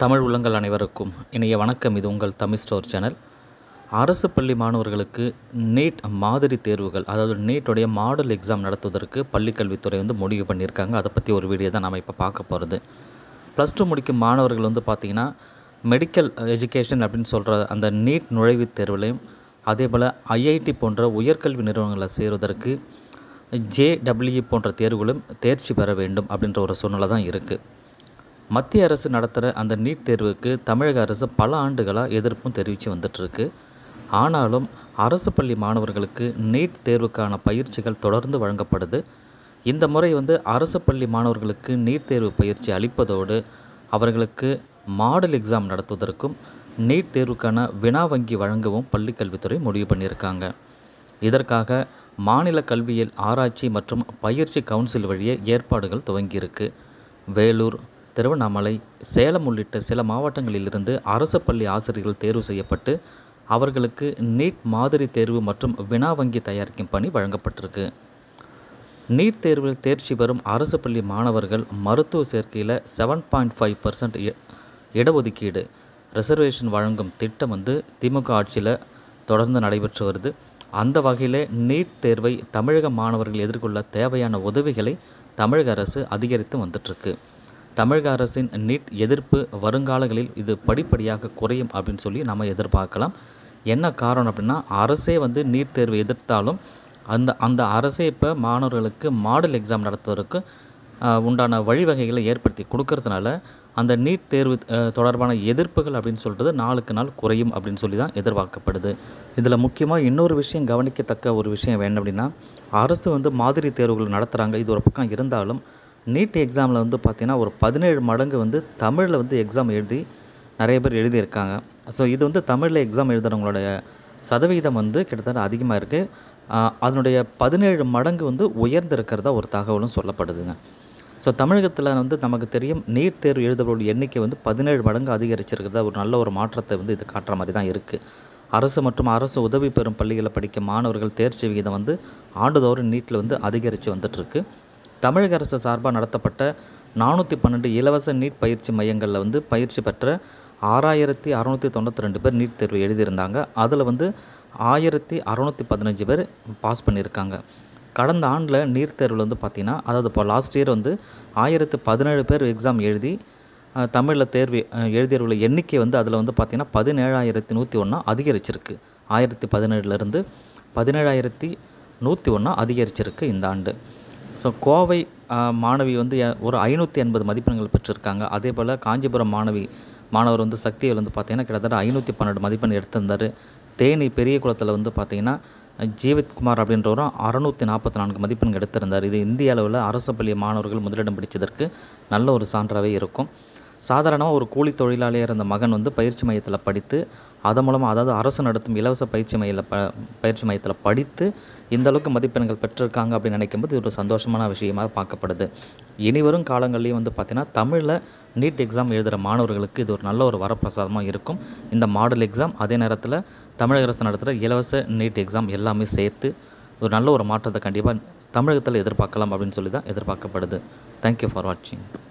தமிழ் உள்ளங்கள் அனைவருக்கும் இணைய வணக்கம் இது உங்கள் தமிழ் ஸ்டோர் சேனல் அரசு பள்ளி மாணவர்களுக்கு நீட் மாதிரி தேர்வுகள் அதாவது நீட்டுடைய மாடல் எக்ஸாம் நடத்துவதற்கு பள்ளிக்கல்வித்துறை வந்து முடிவு பண்ணியிருக்காங்க அதை பற்றி ஒரு வீடியோ தான் நம்ம இப்போ பார்க்க போகிறது ப்ளஸ் டூ முடிக்கும் மாணவர்கள் வந்து பார்த்திங்கன்னா மெடிக்கல் எஜுகேஷன் அப்படின்னு சொல்கிற அந்த நீட் நுழைவுத் தேர்விலையும் அதே போல் ஐஐடி போன்ற உயர்கல்வி நிறுவனங்களை சேருவதற்கு ஜேடபிள்யூ e போன்ற தேர்வுகளும் தேர்ச்சி பெற வேண்டும் அப்படின்ற ஒரு சூழ்நிலை தான் இருக்குது மத்திய அரசு நடத்துகிற அந்த நீட் தேர்வுக்கு தமிழக அரசு பல ஆண்டுகளாக எதிர்ப்பும் தெரிவித்து வந்துட்டுருக்கு ஆனாலும் அரசு பள்ளி மாணவர்களுக்கு நீட் தேர்வுக்கான பயிற்சிகள் தொடர்ந்து வழங்கப்படுது இந்த முறை வந்து அரசு பள்ளி மாணவர்களுக்கு நீட் தேர்வு பயிற்சி அளிப்பதோடு அவர்களுக்கு மாடல் எக்ஸாம் நடத்துவதற்கும் நீட் தேர்வுக்கான வினா வங்கி வழங்கவும் பள்ளிக்கல்வித்துறை முடிவு பண்ணியிருக்காங்க இதற்காக மாநில கல்வியியல் ஆராய்ச்சி மற்றும் பயிற்சி கவுன்சில் வழியே ஏற்பாடுகள் துவங்கியிருக்கு வேலூர் திருவண்ணாமலை சேலம் உள்ளிட்ட சில மாவட்டங்களிலிருந்து அரசு பள்ளி ஆசிரியர்கள் தேர்வு செய்யப்பட்டு அவர்களுக்கு நீட் மாதிரி தேர்வு மற்றும் வினா வங்கி தயாரிக்கும் பணி வழங்கப்பட்டிருக்கு நீட் தேர்வில் தேர்ச்சி பெறும் அரசு பள்ளி மாணவர்கள் மருத்துவ சேர்க்கையில் செவன் பாயிண்ட் ஃபைவ் பர்சன்ட் இடஒதுக்கீடு ரிசர்வேஷன் வழங்கும் திட்டம் வந்து திமுக ஆட்சியில் தொடர்ந்து நடைபெற்று வருது அந்த வகையில் நீட் தேர்வை தமிழக மாணவர்கள் எதிர்கொள்ள தேவையான உதவிகளை தமிழக அரசு அதிகரித்து வந்துட்டுருக்கு தமிழக அரசின் நீட் எதிர்ப்பு வருங்காலங்களில் இது படிப்படியாக குறையும் அப்படின்னு சொல்லி நம்ம எதிர்பார்க்கலாம் என்ன காரணம் அப்படின்னா அரசே வந்து நீட் தேர்வு எதிர்த்தாலும் அந்த அந்த அரசே இப்போ மாணவர்களுக்கு மாடல் எக்ஸாம் நடத்துவதற்கு உண்டான வழிவகைகளை ஏற்படுத்தி கொடுக்கறதுனால அந்த நீட் தேர்வு தொடர்பான எதிர்ப்புகள் அப்படின்னு சொல்கிறது நாளுக்கு நாள் குறையும் அப்படின்னு சொல்லி தான் எதிர்பார்க்கப்படுது இதில் முக்கியமாக இன்னொரு விஷயம் கவனிக்கத்தக்க ஒரு விஷயம் வேணும் அப்படின்னா அரசு வந்து மாதிரி தேர்வுகள் நடத்துகிறாங்க இது ஒரு பக்கம் இருந்தாலும் நீட் எக்ஸாமில் வந்து பார்த்திங்கன்னா ஒரு பதினேழு மடங்கு வந்து தமிழில் வந்து எக்ஸாம் எழுதி நிறைய பேர் எழுதியிருக்காங்க ஸோ இது வந்து தமிழில் எக்ஸாம் எழுதுகிறவங்களுடைய சதவிகிதம் வந்து கிட்டத்தட்ட அதிகமாக இருக்குது அதனுடைய பதினேழு மடங்கு வந்து உயர்ந்திருக்கிறதா ஒரு தகவலும் சொல்லப்படுதுங்க ஸோ தமிழகத்தில் வந்து நமக்கு தெரியும் நீட் தேர்வு எழுதுபவர்களுடைய எண்ணிக்கை வந்து பதினேழு மடங்கு அதிகரிச்சிருக்கிறதா ஒரு நல்ல ஒரு மாற்றத்தை வந்து இது காட்டுற மாதிரி தான் இருக்குது அரசு மற்றும் அரசு உதவி பெறும் பள்ளிகளை படிக்கும் மாணவர்கள் தேர்ச்சி விகிதம் வந்து ஆண்டுதோறும் நீட்டில் வந்து அதிகரித்து வந்துட்டுருக்கு தமிழக அரசு சார்பாக நடத்தப்பட்ட நானூற்றி பன்னெண்டு இலவச நீட் பயிற்சி மையங்களில் வந்து பயிற்சி பெற்ற ஆறாயிரத்தி அறநூற்றி தொண்ணூற்றி ரெண்டு பேர் நீட் தேர்வு எழுதியிருந்தாங்க அதில் வந்து ஆயிரத்தி அறநூற்றி பதினஞ்சு பேர் பாஸ் பண்ணியிருக்காங்க கடந்த ஆண்டில் நீட் தேர்வில் வந்து பார்த்திங்கன்னா அதாவது இப்போ லாஸ்ட் இயர் வந்து ஆயிரத்து பதினேழு பேர் எக்ஸாம் எழுதி தமிழில் தேர்வு எழுதியவர்கள் எண்ணிக்கை வந்து அதில் வந்து பார்த்திங்கன்னா பதினேழாயிரத்தி நூற்றி ஒன்றா அதிகரிச்சிருக்கு ஆயிரத்தி பதினேழுலேருந்து பதினேழாயிரத்தி நூற்றி ஒன்றா அதிகரிச்சிருக்கு இந்த ஆண்டு ஸோ கோவை மாணவி வந்து ஒரு ஐநூற்றி எண்பது மதிப்பெண்கள் பெற்றிருக்காங்க அதே போல் காஞ்சிபுரம் மாணவி மாணவர் வந்து சக்தியில் வந்து பார்த்திங்கன்னா கிட்டத்தட்ட ஐநூற்றி பன்னெண்டு மதிப்பெண் எடுத்திருந்தார் தேனி பெரிய குளத்தில் வந்து பார்த்திங்கன்னா ஜீவித்குமார் அப்படின்றவரும் அறநூற்றி நாற்பத்தி நான்கு மதிப்பெண் எடுத்திருந்தார் இது இந்திய அளவில் அரசு பள்ளி மாணவர்கள் முதலிடம் பிடிச்சதற்கு நல்ல ஒரு சான்றாகவே இருக்கும் சாதாரணமாக ஒரு கூலி தொழிலாளியாக இருந்த மகன் வந்து பயிற்சி மையத்தில் படித்து அதன் மூலமாக அதாவது அரசு நடத்தும் இலவச பயிற்சி மையில் ப பயிற்சி மையத்தில் படித்து இந்த அளவுக்கு மதிப்பெண்கள் பெற்றிருக்காங்க அப்படின்னு நினைக்கும்போது இது ஒரு சந்தோஷமான விஷயமாக பார்க்கப்படுது இனிவரும் காலங்கள்லேயும் வந்து பார்த்திங்கன்னா தமிழில் நீட் எக்ஸாம் எழுதுகிற மாணவர்களுக்கு இது ஒரு நல்ல ஒரு வரப்பிரசாதமாக இருக்கும் இந்த மாடல் எக்ஸாம் அதே நேரத்தில் தமிழக அரசு நடத்துகிற இலவச நீட் எக்ஸாம் எல்லாமே சேர்த்து ஒரு நல்ல ஒரு மாற்றத்தை கண்டிப்பாக தமிழகத்தில் எதிர்பார்க்கலாம் அப்படின்னு சொல்லி தான் எதிர்பார்க்கப்படுது தேங்க்யூ ஃபார் வாட்சிங்